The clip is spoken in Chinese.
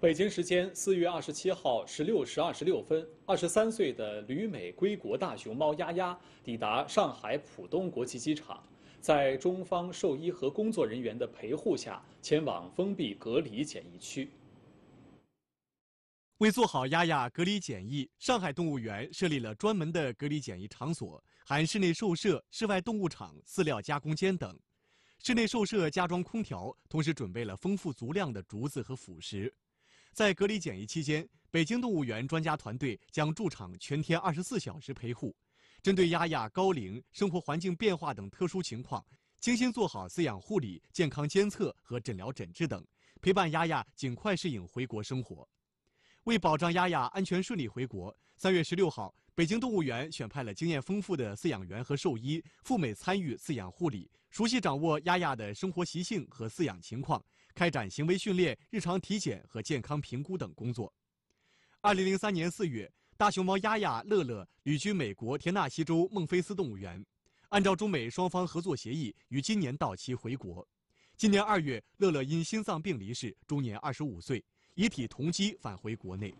北京时间四月二十七号十六时二十六分，二十三岁的旅美归国大熊猫丫丫抵达上海浦东国际机场，在中方兽医和工作人员的陪护下，前往封闭隔离检疫区。为做好丫丫隔离检疫，上海动物园设立了专门的隔离检疫场所，含室内兽舍、室外动物场、饲料加工间等。室内兽舍加装空调，同时准备了丰富足量的竹子和辅食。在隔离检疫期间，北京动物园专家团队将驻场全天二十四小时陪护，针对丫丫高龄、生活环境变化等特殊情况，精心做好饲养护理、健康监测和诊疗诊治等，陪伴丫丫尽快适应回国生活。为保障丫丫安全顺利回国，三月十六号，北京动物园选派了经验丰富的饲养员和兽医赴美参与饲养护理，熟悉掌握丫丫的生活习性和饲养情况。开展行为训练、日常体检和健康评估等工作。二零零三年四月，大熊猫丫丫、乐乐旅居美国田纳西州孟菲斯动物园，按照中美双方合作协议，于今年到期回国。今年二月，乐乐因心脏病离世，终年二十五岁，遗体同机返回国内。